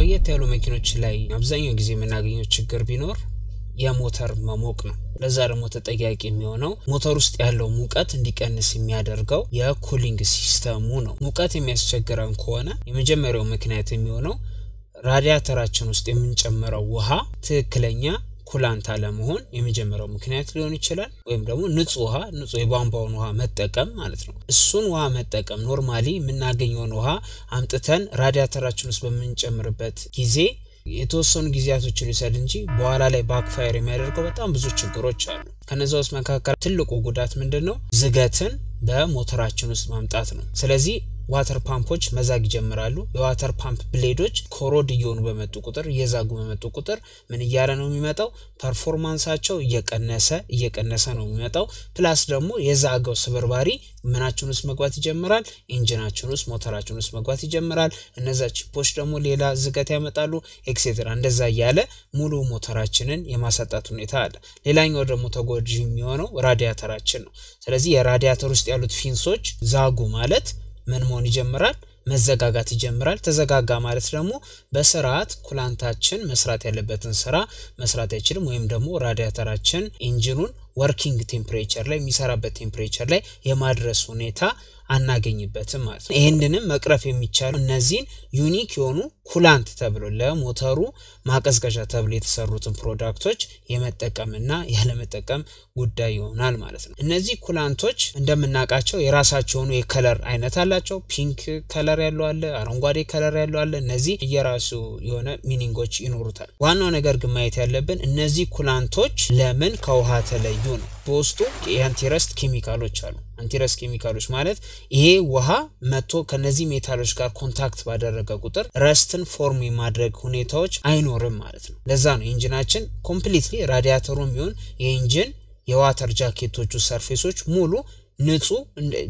ቆየት ያሉ መኪኖች ላይ አብዛኛው ጊዜ የምናገኘው ችግር ቢኖር የሞተር መሞቅ ነው። ለዛ ደግሞ ተጠያቂ የሚሆነው ሞተር ውስጥ ያለው ሙቀት እንዲቀንስ የሚያደርገው የኩሊንግ ሲስተሙ ነው። ሙቀት የሚያስቸግረን ከሆነ የመጀመሪያው ምክንያት የሚሆነው ራዲያተራችን ውስጥ የምንጨምረው ውሃ ትክክለኛ ኩላንታ ለመሆን የመጀመሪያው ምክንያት ሊሆን ይችላል። ወይም ደግሞ ንጹህ ውሃ ንጹህ የቧንቧውን ውሃ መጠቀም ማለት ነው። እሱን ውሃ መጠቀም ኖርማሊ የምናገኘውን ውሃ አምጥተን ራዲያተራችን ውስጥ በምንጨምርበት ጊዜ የተወሰኑ ጊዜያቶችን ይውሰድ እንጂ በኋላ ላይ ባክፋየር የሚያደርገው በጣም ብዙ ችግሮች አሉ። ከነዚ ውስጥ መካከል ትልቁ ጉዳት ምንድን ነው? ዝገትን በሞተራችን ውስጥ ማምጣት ነው። ስለዚህ ዋተር ፓምፖች መዛግ ይጀምራሉ። የዋተር ፓምፕ ብሌዶች ኮሮድ እየሆኑ በመጡ ቁጥር እየዛጉ በመጡ ቁጥር ምን እያለ ነው የሚመጣው? ፐርፎርማንሳቸው እየቀነሰ እየቀነሰ ነው የሚመጣው። ፕላስ ደግሞ የዛገው ስብርባሪ ምናችን ውስጥ መግባት ይጀምራል። ኢንጂናችን ውስጥ፣ ሞተራችን ውስጥ መግባት ይጀምራል። እነዛ ቺፖች ደግሞ ሌላ ዝገት ያመጣሉ። ኤክሴትራ እንደዛ እያለ ሙሉ ሞተራችንን የማሳጣት ሁኔታ አለ። ሌላኛው ደግሞ ተጎጂ የሚሆነው ራዲያተራችን ነው። ስለዚህ የራዲያተር ውስጥ ያሉት ፊንሶች ዛጉ ማለት ምን መሆን ይጀምራል? መዘጋጋት ይጀምራል። ተዘጋጋ ማለት ደግሞ በስርዓት ኩላንታችን መስራት ያለበትን ስራ መስራት አይችልም፣ ወይም ደግሞ ራዲያተራችን ኢንጂኑን ወርኪንግ ቴምፕሬቸር ላይ የሚሰራበት ቴምፕሬቸር ላይ የማድረስ ሁኔታ አናገኝበትም ማለት ነው። ይህንንም መቅረፍ የሚቻለው እነዚህን ዩኒክ የሆኑ ኩላንት ተብሎ ለሞተሩ ማቀዝቀዣ ተብሎ የተሰሩትን ፕሮዳክቶች የመጠቀምና ያለመጠቀም ጉዳይ ይሆናል ማለት ነው። እነዚህ ኩላንቶች እንደምናውቃቸው የራሳቸው የሆኑ የከለር አይነት አላቸው። ፒንክ ከለር ያለው አለ፣ አረንጓዴ ከለር ያለው አለ። እነዚህ እየራሱ የሆነ ሚኒንጎች ይኖሩታል። ዋናው ነገር ግን ማየት ያለብን እነዚህ ኩላንቶች ለምን ከውሃ ተለዩ ነው። በውስጡ የአንቲረስት ኬሚካሎች አሉ። አንቲረስ ኬሚካሎች ማለት ይሄ ውሃ መጥቶ ከነዚህ ሜታሎች ጋር ኮንታክት ባደረገ ቁጥር ረስትን ፎርም የማድረግ ሁኔታዎች አይኖርም ማለት ነው። ለዛ ነው ኢንጂናችን ኮምፕሊትሊ ራዲያተሩ ቢሆን የኢንጂን የዋተር ጃኬቶቹ ሰርፌሶች ሙሉ ንጹህ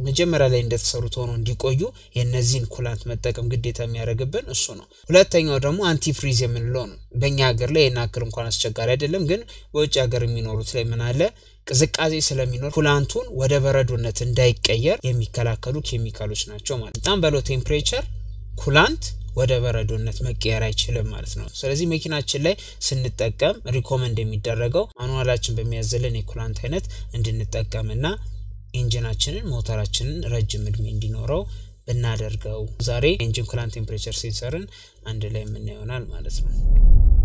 መጀመሪያ ላይ እንደተሰሩት ሆኖ እንዲቆዩ የእነዚህን ኩላንት መጠቀም ግዴታ የሚያደርግብን እሱ ነው። ሁለተኛው ደግሞ አንቲፍሪዝ የምንለው ነው። በእኛ ሀገር ላይ ይናክል እንኳን አስቸጋሪ አይደለም፣ ግን በውጭ ሀገር የሚኖሩት ላይ ምን አለ ቅዝቃዜ ስለሚኖር ኩላንቱን ወደ በረዶነት እንዳይቀየር የሚከላከሉ ኬሚካሎች ናቸው ማለት በጣም በሎ ቴምፕሬቸር ኩላንት ወደ በረዶነት መቀየር አይችልም ማለት ነው። ስለዚህ መኪናችን ላይ ስንጠቀም ሪኮመንድ የሚደረገው ማኑዋላችን በሚያዘለን የኩላንት አይነት እንድንጠቀምና ኢንጂናችንን ሞተራችንን ረጅም እድሜ እንዲኖረው ብናደርገው ዛሬ ኢንጂን ኩላንት ቴምፕሬቸር ሴንሰርን አንድ ላይ የምናየሆናል ማለት ነው።